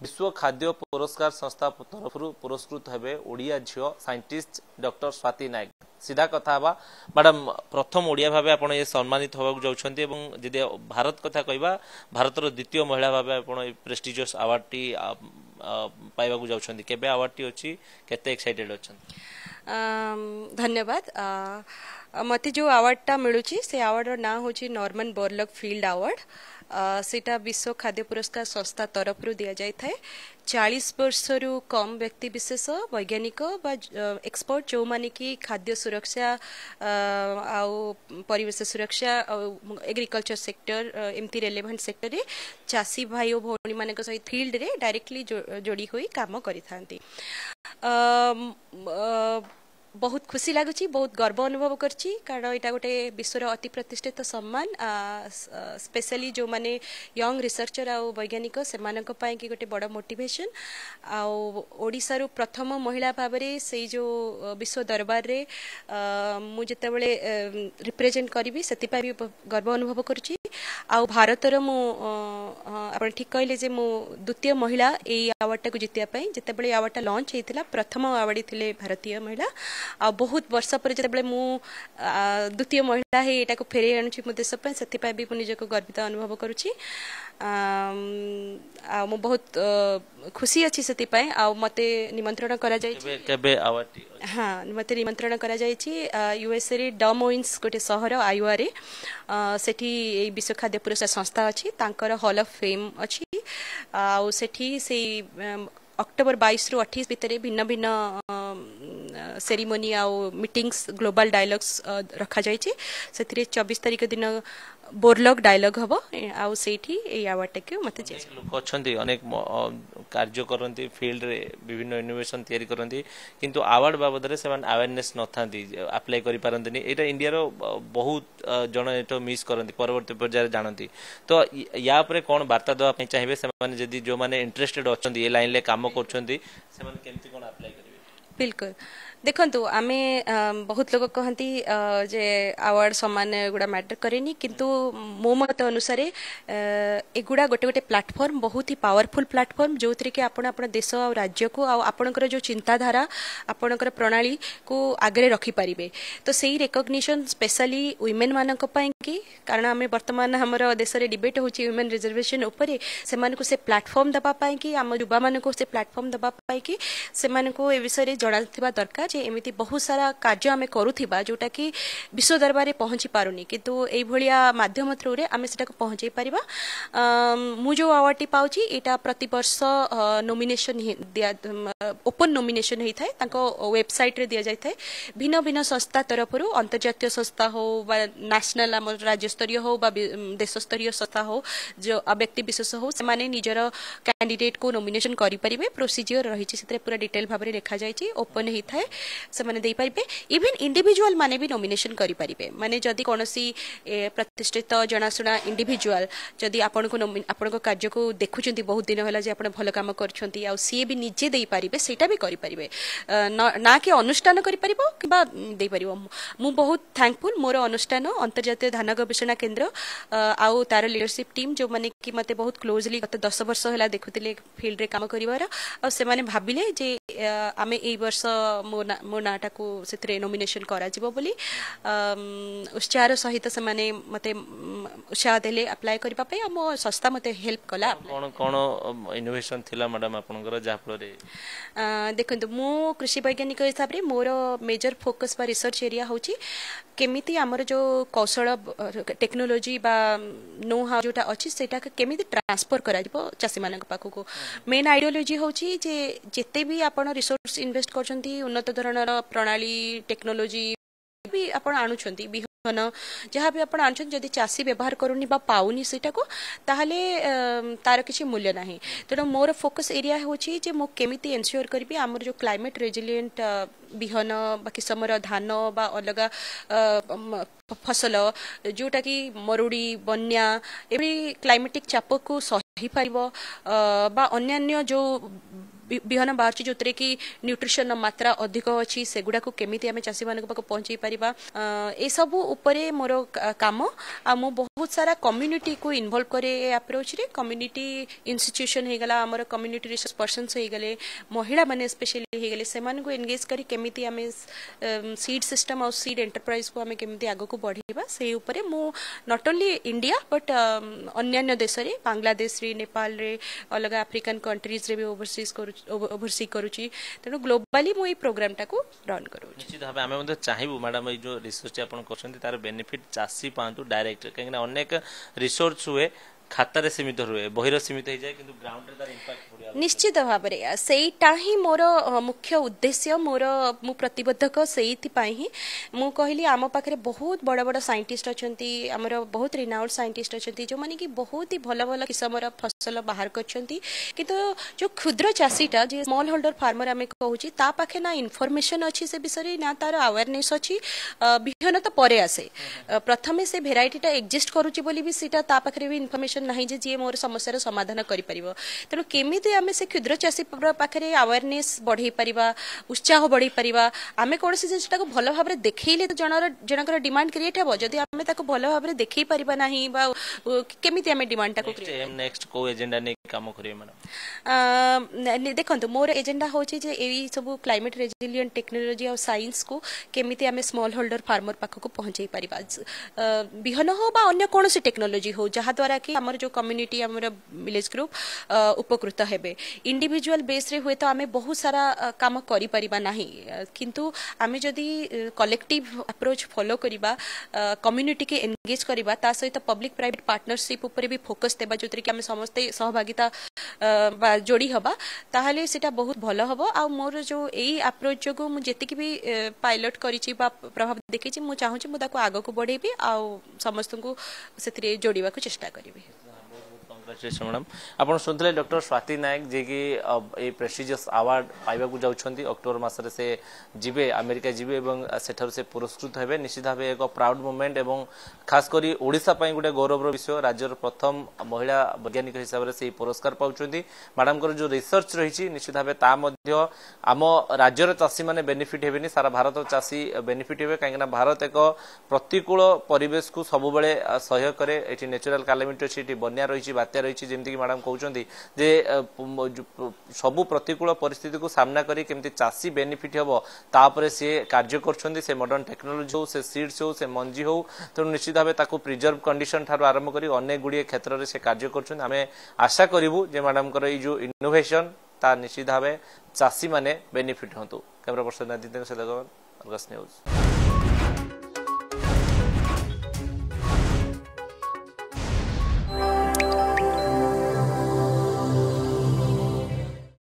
ବିଶ୍ୱ ଖାଦ୍ୟ ପୁରସ୍କାର ସଂସ୍ଥା ତରଫରୁ ପୁରସ୍କୃତ ହେବେ ଓଡ଼ିଆ ଝିଅ ସାଇଣ୍ଟିଷ୍ଟ ଡକ୍ଟର ସ୍ୱାତି ନାୟକ ସିଧା କଥା ହେବା ମ୍ୟାଡ଼ାମ ପ୍ରଥମ ଓଡ଼ିଆ ଭାବେ ଆପଣ ଏ ସମ୍ମାନିତ ହେବାକୁ ଯାଉଛନ୍ତି ଏବଂ ଯଦି ଭାରତ କଥା କହିବା ଭାରତର ଦ୍ୱିତୀୟ ମହିଳା ଭାବେ ଆପଣ ଏ ପ୍ରେଷ୍ଟିଜିୟସ୍ ଆୱାର୍ଡ଼ଟି ପାଇବାକୁ ଯାଉଛନ୍ତି କେବେ ଆୱାର୍ଡ଼ଟି ଅଛି କେତେ ଏକ୍ସାଇଟେଡ଼ ଅଛନ୍ତି ଧନ୍ୟବାଦ ମୋତେ ଯେଉଁ ଆୱାର୍ଡ଼ଟା ମିଳୁଛି ସେ ଆୱାର୍ଡ଼ର ନାଁ ହେଉଛି ନର୍ମାନ୍ ବର୍ଲକ୍ ଫିଲ୍ଡ ଆୱାର୍ଡ଼ ସେଇଟା ବିଶ୍ୱ ଖାଦ୍ୟ ପୁରସ୍କାର ସଂସ୍ଥା ତରଫରୁ ଦିଆଯାଇଥାଏ ଚାଳିଶ ବର୍ଷରୁ କମ୍ ବ୍ୟକ୍ତିବିଶେଷ ବୈଜ୍ଞାନିକ ବା ଏକ୍ସପର୍ଟ ଯେଉଁମାନେ କି ଖାଦ୍ୟ ସୁରକ୍ଷା ଆଉ ପରିବେଶ ସୁରକ୍ଷା ଆଉ ଏଗ୍ରିକଲଚର ସେକ୍ଟର ଏମିତି ରେଲେଭେଣ୍ଟ ସେକ୍ଟରରେ ଚାଷୀ ଭାଇ ଓ ଭଉଣୀମାନଙ୍କ ସହିତ ଫିଲ୍ଡରେ ଡାଇରେକ୍ଟଲି ଯୋଡ଼ି ହୋଇ କାମ କରିଥାନ୍ତି ବହୁତ ଖୁସି ଲାଗୁଛି ବହୁତ ଗର୍ବ ଅନୁଭବ କରୁଛି କାରଣ ଏଇଟା ଗୋଟେ ବିଶ୍ୱର ଅତି ପ୍ରତିଷ୍ଠିତ ସମ୍ମାନ ସ୍ପେଶାଲି ଯେଉଁମାନେ ୟଙ୍ଗ ରିସର୍ଚର ଆଉ ବୈଜ୍ଞାନିକ ସେମାନଙ୍କ ପାଇଁକି ଗୋଟେ ବଡ଼ ମୋଟିଭେସନ୍ ଆଉ ଓଡ଼ିଶାରୁ ପ୍ରଥମ ମହିଳା ଭାବରେ ସେଇ ଯେଉଁ ବିଶ୍ୱ ଦରବାରରେ ମୁଁ ଯେତେବେଳେ ରିପ୍ରେଜେଣ୍ଟ କରିବି ସେଥିପାଇଁ ବି ଗର୍ବ ଅନୁଭବ କରୁଛି भारत र ठीक ठिक कहिले म द्वितीय महिला ए अवारड टा जित्वा जति अवारा लन्च हुन्छ प्रथम अवार्ड ले भारतीय महिला आ बहुत वर्ष परेबल म द्वितीय महिला है एनु मेसपि मजको गर्वित अनुभव गरु आउ महत्त ଖୁସି ଅଛି ସେଥିପାଇଁ ଆଉ ମୋତେ ନିମନ୍ତ୍ରଣ କରାଯାଇଛି କେବେ ହଁ ମୋତେ ନିମନ୍ତ୍ରଣ କରାଯାଇଛି ୟୁଏସ୍ଏରେ ଡମ୍ ଓଇନ୍ସ ଗୋଟେ ସହର ଆଇଓରେ ସେଠି ଏଇ ବିଶ୍ୱ ଖାଦ୍ୟ ପୁରସ୍କାର ସଂସ୍ଥା ଅଛି ତାଙ୍କର ହଲ୍ ଅଫ୍ ଫେମ୍ ଅଛି ଆଉ ସେଠି ସେଇ ଅକ୍ଟୋବର ବାଇଶରୁ ଅଠେଇଶ ଭିତରେ ଭିନ୍ନ ଭିନ୍ନ ସେରିମୋନି ଆଉ ମିଟିଂସ୍ ଗ୍ଲୋବାଲ୍ ଡାଇଲଗ୍ସ ରଖାଯାଇଛି ସେଥିରେ ଚବିଶ ତାରିଖ ଦିନ ବୋରଲଗ୍ ଡାଇଲଗ୍ ହେବ ଆଉ ସେଇଠି ଏଇ ଆୱାର୍ଡ଼ଟାକୁ ମୋତେ ଦିଆଯିବ ଲୋକ ଅଛନ୍ତି ଅନେକ କାର୍ଯ୍ୟ କରନ୍ତି ଫିଲ୍ଡରେ ବିଭିନ୍ନ ଇନୋଭେସନ୍ ତିଆରି କରନ୍ତି କିନ୍ତୁ ଆୱାର୍ଡ଼ ବାବଦରେ ସେମାନେ ଆୱେରନେସ୍ ନଥାନ୍ତି ଆପ୍ଲାଏ କରିପାରନ୍ତିନି ଏଇଟା ଇଣ୍ଡିଆର ବହୁତ ଜଣ ଏଠୁ ମିସ୍ କରନ୍ତି ପରବର୍ତ୍ତୀ ପର୍ଯ୍ୟାୟରେ ଜାଣନ୍ତି ତ ୟା ଉପରେ କ'ଣ ବାର୍ତ୍ତା ଦେବା ପାଇଁ ଚାହିଁବେ ସେମାନେ ଯଦି ଯେଉଁମାନେ ଇଣ୍ଟରେଷ୍ଟେଡ୍ ଅଛନ୍ତି ଏ ଲାଇନ୍ରେ କାମ କରୁଛନ୍ତି ସେମାନେ କେମିତି କ'ଣ ଆପ୍ଲାଏ କରିବେ बिल्कुल ଦେଖନ୍ତୁ ଆମେ ବହୁତ ଲୋକ କହନ୍ତି ଯେ ଆୱାର୍ଡ ସମ୍ମାନ ଏଗୁଡ଼ା ମ୍ୟାଟର କରେନି କିନ୍ତୁ ମୋ ମତ ଅନୁସାରେ ଏଗୁଡ଼ା ଗୋଟେ ଗୋଟେ ପ୍ଲାଟଫର୍ମ ବହୁତ ହି ପାୱାରଫୁଲ୍ ପ୍ଲାଟଫର୍ମ ଯେଉଁଥିରେ କି ଆପଣ ଆପଣ ଦେଶ ଆଉ ରାଜ୍ୟକୁ ଆଉ ଆପଣଙ୍କର ଯେଉଁ ଚିନ୍ତାଧାରା ଆପଣଙ୍କର ପ୍ରଣାଳୀକୁ ଆଗରେ ରଖିପାରିବେ ତ ସେଇ ରେକଗ୍ନିସନ୍ ସ୍ପେଶାଲି ୱିମେନ୍ମାନଙ୍କ ପାଇଁ କି କାରଣ ଆମେ ବର୍ତ୍ତମାନ ଆମର ଦେଶରେ ଡିବେଟ୍ ହେଉଛି ୱିମେନ୍ ରିଜର୍ଭେସନ୍ ଉପରେ ସେମାନଙ୍କୁ ସେ ପ୍ଲାଟଫର୍ମ ଦେବା ପାଇଁ କି ଆମ ଯୁବାମାନଙ୍କୁ ସେ ପ୍ଲାଟଫର୍ମ ଦେବା ପାଇଁ କି ସେମାନଙ୍କୁ ଏ ବିଷୟରେ ଜଣାଥିବା ଦରକାର ଯେ ଏମିତି ବହୁତ ସାରା କାର୍ଯ୍ୟ ଆମେ କରୁଥିବା ଯେଉଁଟାକି ବିଶ୍ୱ ଦରବାରରେ ପହଞ୍ଚି ପାରୁନି କିନ୍ତୁ ଏଇଭଳିଆ ମାଧ୍ୟମ ଥ୍ରୁରେ ଆମେ ସେଟାକୁ ପହଞ୍ଚେଇ ପାରିବା ମୁଁ ଯେଉଁ ଆୱାର୍ଡ଼ଟି ପାଉଛି ଏଇଟା ପ୍ରତିବର୍ଷ ନୋମିନେସନ୍ ଓପନ୍ ନୋମିନେସନ୍ ହେଇଥାଏ ତାଙ୍କ ୱେବସାଇଟ୍ରେ ଦିଆଯାଇଥାଏ ଭିନ୍ନ ଭିନ୍ନ ସଂସ୍ଥା ତରଫରୁ ଅନ୍ତର୍ଜାତୀୟ ସଂସ୍ଥା ହଉ ବା ନ୍ୟାସନାଲ୍ ଆମ राज्यस्तर हो देशस्तर संस्था हो जो व्यक्ति विशेष हो से निजर कैंडिडेट को नोमेसन करेंगे प्रोसीजियर रही पूरा डिटेल भाव में लिखा जाए ओपन होने इवेन इंडिजुआल मैंने भी नोमेसन करेंगे मानते जदि कौन प्रतिष्ठित जनाशुना इंडिजुआल जदि आप कार्य को देखुं बहुत दिन है भल कम कर अनुष्ठान कर बहुत थैंकफुल मोर अनुष्ठान अंतर्जा ଧାନ ଗବେଷଣା କେନ୍ଦ୍ର ଆଉ ତାର ଲିଡରସିପ୍ ଟିମ୍ ଯେଉଁମାନେ କି ମୋତେ ବହୁତ କ୍ଲୋଜଲି ଗତ ଦଶ ବର୍ଷ ହେଲା ଦେଖୁଥିଲେ ଫିଲ୍ଡରେ କାମ କରିବାର ଆଉ ସେମାନେ ଭାବିଲେ ଯେ ଆମେ ଏଇ ବର୍ଷ ମୋ ମୋ ନାଁଟାକୁ ସେଥିରେ ନୋମିନେସନ୍ କରାଯିବ ବୋଲି ଉତ୍ସାହର ସହିତ ସେମାନେ ମୋତେ ଉତ୍ସାହ ଦେଲେ ଆପ୍ଲାଏ କରିବା ପାଇଁ ଆଉ ମୋ ସଂସ୍ଥା ମୋତେ ହେଲ୍ପ କଲା କ'ଣ କ'ଣ ଇନୋଭେସନ୍ ଥିଲା ମ୍ୟାଡ଼ାମ୍ ଆପଣଙ୍କର ଯାହାଫଳରେ ଦେଖନ୍ତୁ ମୁଁ କୃଷି ବୈଜ୍ଞାନିକ ହିସାବରେ ମୋର ମେଜର ଫୋକସ୍ ବା ରିସର୍ଚ୍ଚ ଏରିଆ ହେଉଛି କେମିତି ଆମର ଯେଉଁ କୌଶଳ ଟେକ୍ନୋଲୋଜି ବା ନୋ ହାଉ ଯେଉଁଟା ଅଛି ସେଇଟାକୁ କେମିତି ଟ୍ରାନ୍ସଫର କରାଯିବ ଚାଷୀମାନଙ୍କ ପାଖକୁ ମେନ୍ ଆଇଡ଼ିଓଲୋଜି ହେଉଛି ଯେ ଯେତେ ବି ଆପଣ ରିସୋର୍ସ ଇନଭେଷ୍ଟ କରୁଛନ୍ତି ଉନ୍ନତ ଧରଣର ପ୍ରଣାଳୀ ଟେକ୍ନୋଲୋଜି भी आपंट बिहन जहाँ भी आपड़ चाषी व्यवहार करूनी पाऊनी सीटा को ताहले तार किसी मूल्य ना तेना तो मोर फोकस एरिया हूँ किमी एनश्योर करी आम जो क्लैमेट रेजिलियंट बिहन किसम धान अलग फसल जोटा कि मरुड़ी बना क्लैमेटिक चाप को सही पार्ब जो बिहन बाहर जो थे कि न्यूट्रिशन मात्रा अधिक अच्छी से गुडा केमी चाषी मान पाक पहुंचे पार्बा ये सब मोर कम मु बहुत सारा कम्युनिटी को इनवल्व कै आप्रोच कम्युनिटी इनट्यूशन हो गला आम कम्युनिटी रिसोर्स पर्सन हो गले महिला मैंने स्पेशली एंगेज करमी सीड सिस्टम और सीड एंटरप्राइज को आम कमी आग को बढ़ेगा से नट ओनली इंडिया बट अन्न्य देश में बांग्लादेश नेपाल अलग आफ्रिकन कंट्रीज रे भी ओवरसीज कर ওভরসি করুছি তেমন গ্লোবালি মু এই প্রোগ্রামটা রন করুছি নিশ্চিত ভাবে আমি মধ্যে চাহিবু ম্যাডাম এই যে রিসর্চ আপন করছেন তার বেনিফিট চাষী পাঁতু ডাইরেক্ট কারণ অনেক রিসর্চ হুয়ে निश्चित भाव रे मोर मुख्य उद्देश्य मोर मु प्रतिबद्धक सेई ति आम पाखरे बहुत बड़ बड़ साइंटिस्ट अछंती हमरो बहुत रिनाउंड साइंटिस्ट अछंती जो मैंने कि बहुत ही भलो भलो किसमर फसल बाहर करछंती किंतु जो क्षुद्र होल्डर फार्मर आमे कहू ना इन्फॉर्मेशन अच्छी से बिषय ना तार अवेयरनेस अछि बिहन त आसे प्रथम से भेर एक्जिस्ट कर छी ସଲ୍ୟୁସନ୍ ନାହିଁ ଯେ ଯିଏ ମୋର ସମସ୍ୟାର ସମାଧାନ କରିପାରିବ ତେଣୁ କେମିତି ଆମେ ସେ କ୍ଷୁଦ୍ର ଚାଷୀ ପାଖରେ ଆୱାରନେସ୍ ବଢ଼େଇ ପାରିବା ଉତ୍ସାହ ବଢ଼େଇ ପାରିବା ଆମେ କୌଣସି ଜିନିଷଟାକୁ ଭଲ ଭାବରେ ଦେଖେଇଲେ ଜଣର ଜଣଙ୍କର ଡିମାଣ୍ଡ କ୍ରିଏଟ୍ ହେବ ଯଦି ଆମେ ତାକୁ ଭଲ ଭାବରେ ଦେଖେଇ ପାରିବା ନାହିଁ ବା କେମିତି ଆମେ ଡିମାଣ୍ଡଟାକୁ ନେକ୍ସଟ କୋଉ ଏଜେଣ୍ଡା ନେଇ କାମ କରିବେ ମ୍ୟାଡମ୍ ଦେଖନ୍ତୁ ମୋର ଏଜେଣ୍ଡା ହେଉଛି ଯେ ଏଇ ସବୁ କ୍ଲାଇମେଟ୍ ରେଜିଲିଏଣ୍ଟ ଟେକ୍ନୋଲୋଜି ଆଉ ସାଇନ୍ସକୁ କେମିତି ଆମେ ସ୍ମଲ୍ ହୋଲ୍ଡର ଫାର୍ମର ପାଖକୁ ପହଞ୍ଚେଇ ପାରିବା ବିହନ ହଉ ବା ଅନ୍ୟ କୌଣସି ଟେକ୍ନୋଲୋଜି ହଉ ଯାହାଦ୍ୱାରା କି ଆମ आमर जो कम्युनिटी आमर विलेज ग्रुप उपकृत हेबे इंडिविजुअल बेस रे हुए तो आमे बहुत सारा काम करि परिबा नाही किंतु आमे जदि कलेक्टिव अप्रोच फॉलो करिबा कम्युनिटी के एंगेज करिबा ता सहित पब्लिक प्राइवेट पार्टनरशिप ऊपर भी फोकस देबा जोतिर कि आमे समस्ते सहभागिता जोड़ी हबा ताहले सेटा बहुत भल हबो आ मोर जो एई अप्रोच जोगु मु जेतिकी भी पायलट करिछि बा प्रभाव देखिछि मु चाहूछि मु ताको को बढेबी आ समस्तଙ୍କୁ ସେଥିରେ ଯୋଡ଼ିବାକୁ ଚେଷ୍ଟା କରିବି ମ୍ୟାଡ଼ାମ୍ ଆପଣ ଶୁଣିଥିଲେ ଡକ୍ଟର ସ୍ୱାତି ନାୟକ ଯିଏକି ଏଇ ପ୍ରେଷ୍ଟିଜିୟସ୍ ଆୱାର୍ଡ ପାଇବାକୁ ଯାଉଛନ୍ତି ଅକ୍ଟୋବର ମାସରେ ସେ ଯିବେ ଆମେରିକା ଯିବେ ଏବଂ ସେଠାରୁ ସେ ପୁରସ୍କୃତ ହେବେ ନିଶ୍ଚିତ ଭାବେ ଏକ ପ୍ରାଉଡ୍ ମୁଭମେଣ୍ଟ ଏବଂ ଖାସ୍ କରି ଓଡ଼ିଶା ପାଇଁ ଗୋଟେ ଗୌରବର ବିଷୟ ରାଜ୍ୟର ପ୍ରଥମ ମହିଳା ବୈଜ୍ଞାନିକ ହିସାବରେ ସେ ପୁରସ୍କାର ପାଉଛନ୍ତି ମ୍ୟାଡ଼ାମଙ୍କର ଯେଉଁ ରିସର୍ଚ୍ଚ ରହିଛି ନିଶ୍ଚିତ ଭାବେ ତା ମଧ୍ୟ ଆମ ରାଜ୍ୟର ଚାଷୀମାନେ ବେନିଫିଟ୍ ହେବେନି ସାରା ଭାରତ ଚାଷୀ ବେନିଫିଟ୍ ହେବେ କାହିଁକିନା ଭାରତ ଏକ ପ୍ରତିକୂଳ ପରିବେଶକୁ ସବୁବେଳେ ସହ୍ୟ କରେ ଏଠି ନ୍ୟାଚୁରାଲ୍ କାଲାମିଟି ଅଛି ଏଠି ବନ୍ୟା ରହିଛି ବାତ୍ୟା समस्या रही जमीक मैडम कहते सबु प्रतिकूल परिस्थिति को सामना करमी चाषी बेनिफिट हम तापर सी कार्य कर मडर्न टेक्नोलोजी हो से सीड्स हो से मंजी हो तेणु निश्चित भाव प्रिजर्व कंडीशन ठार आरंभ कर अनेक गुड़े क्षेत्र में से कार्य करें आशा करूँ जे मैडम जो इनोभेसन ता निश्चित भाव चाषी मैंने बेनिफिट हूँ camera person Jitendra Sadagavan Argus news